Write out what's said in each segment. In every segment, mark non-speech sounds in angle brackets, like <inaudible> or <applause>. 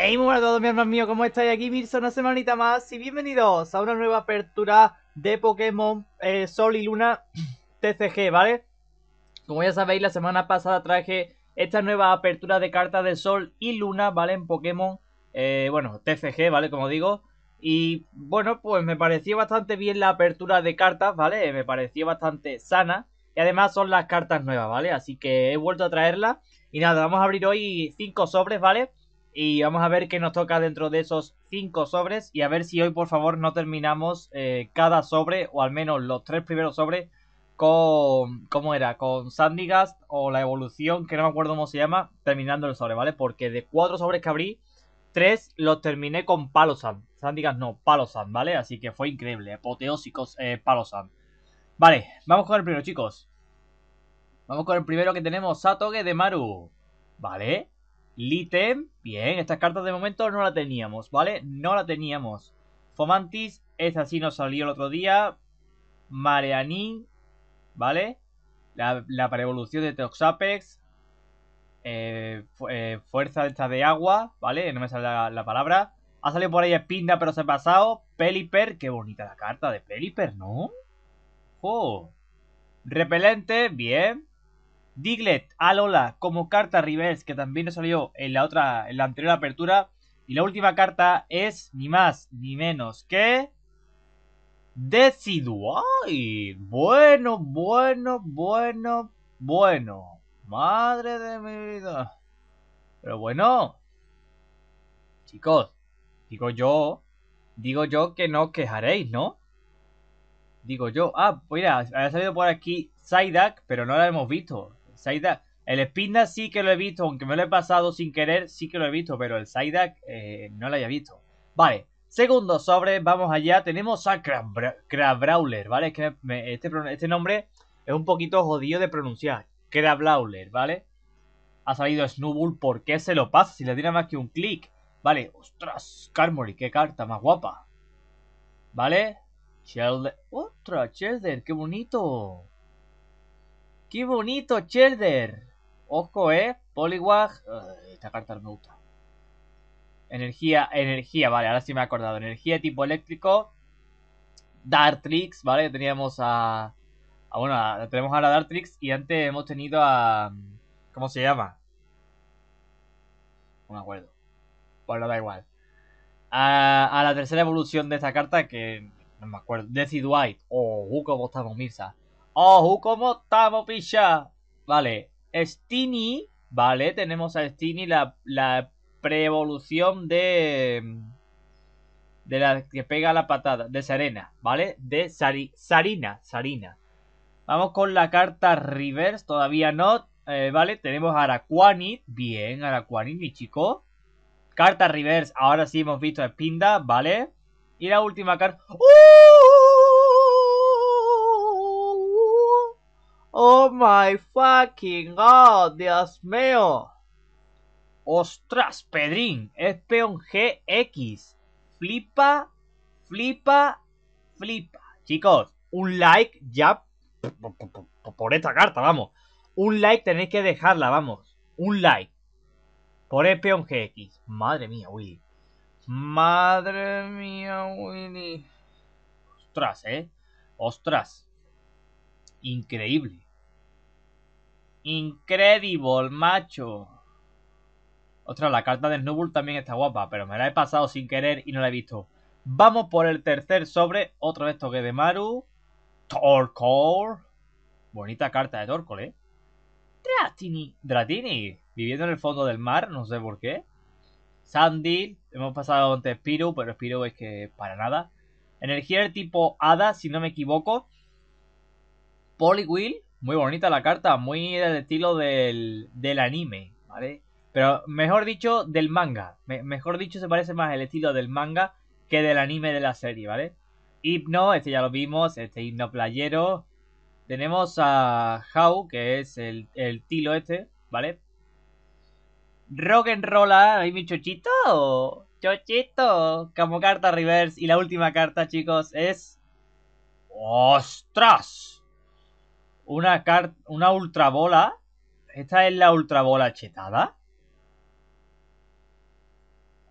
Hey, muy a todos, mi hermano mío, ¿cómo estáis? Aquí Mirso, una semanita más y bienvenidos a una nueva apertura de Pokémon eh, Sol y Luna TCG, <clears throat> ¿vale? Como ya sabéis, la semana pasada traje esta nueva apertura de cartas de Sol y Luna, ¿vale? En Pokémon, eh, bueno, TCG, ¿vale? Como digo. Y bueno, pues me pareció bastante bien la apertura de cartas, ¿vale? Me pareció bastante sana. Y además son las cartas nuevas, ¿vale? Así que he vuelto a traerlas. Y nada, vamos a abrir hoy 5 sobres, ¿vale? Y vamos a ver qué nos toca dentro de esos cinco sobres y a ver si hoy por favor no terminamos eh, cada sobre o al menos los tres primeros sobres con... ¿Cómo era? Con Sandigast o la evolución, que no me acuerdo cómo se llama, terminando el sobre, ¿vale? Porque de cuatro sobres que abrí, tres los terminé con Palosan. Sandigast no, Palosan, ¿vale? Así que fue increíble, apoteósicos eh, Palosan. Vale, vamos con el primero, chicos. Vamos con el primero que tenemos, Satoge de Maru. ¿Vale? litem bien, estas cartas de momento no la teníamos, ¿vale? No la teníamos. Fomantis, esa sí nos salió el otro día. Mareanin, ¿vale? La, la evolución de Toxapex. Eh, eh, fuerza esta de agua, ¿vale? No me sale la, palabra. Ha salido por ahí Espinda, pero se ha pasado. Peliper, qué bonita la carta de Peliper, ¿no? Repelente, bien. Diglett, Alola, como carta reverse, que también nos salió en la otra, en la anterior apertura. Y la última carta es ni más ni menos que. y Bueno, bueno, bueno, bueno. Madre de mi vida. Pero bueno. Chicos, digo yo. Digo yo que no os quejaréis, ¿no? Digo yo. Ah, mira, ha salido por aquí Psyduck, pero no la hemos visto. El Spinda sí que lo he visto, aunque me lo he pasado sin querer, sí que lo he visto, pero el Psyduck eh, no lo haya visto. Vale, segundo sobre, vamos allá. Tenemos a Crabrawler, ¿vale? que este, este, nombre es un poquito jodido de pronunciar. Crabrawler, ¿vale? Ha salido Snubbull, ¿por qué se lo pasa? Si le tiene más que un clic. Vale, ostras, Carmory, qué carta más guapa. ¿Vale? ¡Otra! Chester! qué bonito. ¡Qué bonito, Chelder! Ojo, ¿eh? Poliwag. Eh, esta carta no me gusta. Energía, energía, vale, ahora sí me he acordado. Energía tipo eléctrico. Dartrix, ¿vale? teníamos a, a. bueno, tenemos ahora a Dartrix y antes hemos tenido a. ¿Cómo se llama? No me acuerdo. Bueno, da igual. A, la tercera evolución de esta carta que. No me acuerdo. Dwight. o Hugo estamos misa. ¡Oh, cómo estamos, picha! Vale, Stini, vale, tenemos a Stini, la, la preevolución de... De la que pega la patada, de Serena, ¿vale? De Sarina, Sarina. Vamos con la carta reverse, todavía no, eh, ¿vale? Tenemos a Araquanid, bien, Araquanid, mi chico. Carta reverse, ahora sí hemos visto a Spinda, ¿vale? Y la última carta... ¡Uh! Oh my fucking god, Dios mío. Ostras, Pedrín, es peón GX. Flipa, flipa, flipa. Chicos, un like ya por, esta carta, vamos. Un like tenéis que dejarla, vamos. Un like. Por el peón GX. Madre mía, Willy. Madre mía, Willy. Ostras, eh. Ostras. Increíble. Incredible, macho. Ostras, la carta de Snowball también está guapa, pero me la he pasado sin querer y no la he visto. Vamos por el tercer sobre. Otra vez toque de Maru. Torcor. Bonita carta de Torcol, ¿eh? Dratini. Dratini. Viviendo en el fondo del mar, no sé por qué. Sandy. Hemos pasado ante Spiro, pero Spiro es que para nada. Energía del tipo Hada, si no me equivoco. Poliwheel. Muy bonita la carta, muy del estilo del, anime, ¿vale? Pero mejor dicho, del manga. mejor dicho, se parece más el estilo del manga que del anime de la serie, ¿vale? Hipno, este ya lo vimos, este himno playero. Tenemos a How, que es el, el tilo este, ¿vale? Rock and Roll, ahí mi chochito. Chochito. Como carta reverse. Y la última carta, chicos, es... ¡Ostras! una, ultra una ultrabola. ¿Esta es la ultra bola chetada?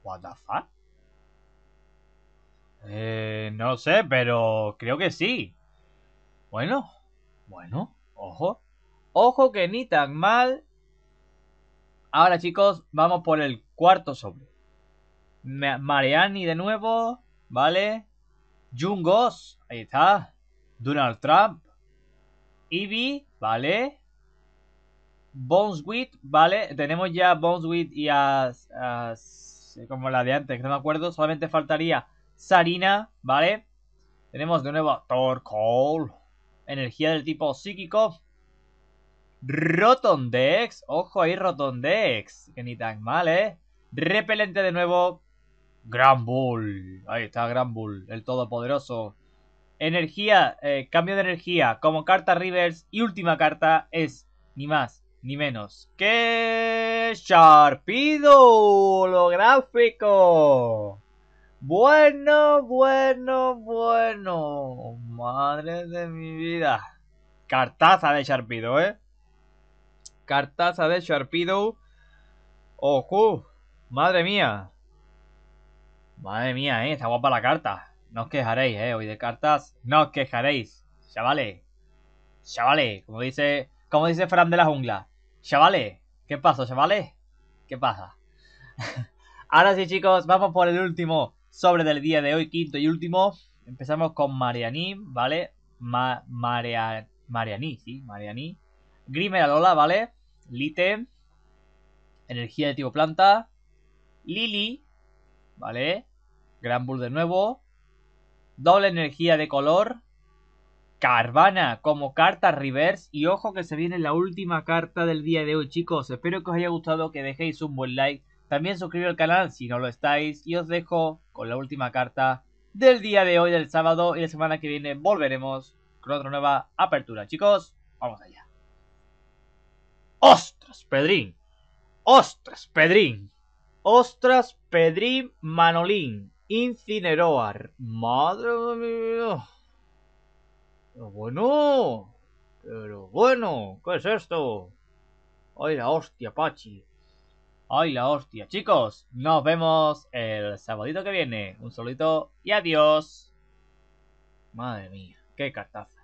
What the fuck? Eh, no sé, pero creo que sí. Bueno, bueno, ojo. Ojo que ni tan mal. Ahora chicos, vamos por el cuarto sobre. Mariani de nuevo, ¿vale? Jungos, ahí está. Donald Trump, Eevee, ¿vale? Bonesweet, ¿vale? Tenemos ya Bonesweet y a, como la de antes, que no me acuerdo. Solamente faltaría Sarina, ¿vale? Tenemos de nuevo a Torkoal. Energía del tipo psíquico. Rotondex. Ojo ahí, Rotondex. Que ni tan mal, ¿eh? Repelente de nuevo. Gran Bull. Ahí está Gran Bull, el todopoderoso energía, eh, cambio de energía como carta rivers y última carta es ni más ni menos que Sharpido holográfico. Bueno, bueno, bueno. Madre de mi vida. Cartaza de Sharpido, ¿eh? Cartaza de Sharpido. Ojo, madre mía. Madre mía, ¿eh? Está guapa la carta. No os quejaréis, ¿eh? Hoy de cartas, no os quejaréis. Chavales, chavales, como dice, como dice Fran de la jungla. Chavales, ¿qué pasa, chavales? ¿Qué pasa? <laughs> Ahora sí, chicos, vamos por el último sobre del día de hoy, quinto y último. Empezamos con Marianí ¿vale? Ma Marianí, sí, Marianí. Alola, ¿vale? Lite. Energía de tipo planta. Lili, ¿vale? Gran Bull de nuevo doble energía de color, Carvana como carta reverse y ojo que se viene la última carta del día de hoy chicos, espero que os haya gustado, que dejéis un buen like, también suscribiros al canal si no lo estáis y os dejo con la última carta del día de hoy, del sábado y la semana que viene volveremos con otra nueva apertura chicos, vamos allá. ¡Ostras, Pedrín! ¡Ostras, Pedrín! ¡Ostras, Pedrín Manolín! Incineroar ¡Madre mía! bueno, pero bueno, ¿qué es esto? ¡Ay la hostia, Pachi! ¡Ay la hostia! Chicos, nos vemos el sabadito que viene. Un solito y adiós. Madre mía, qué cartazo.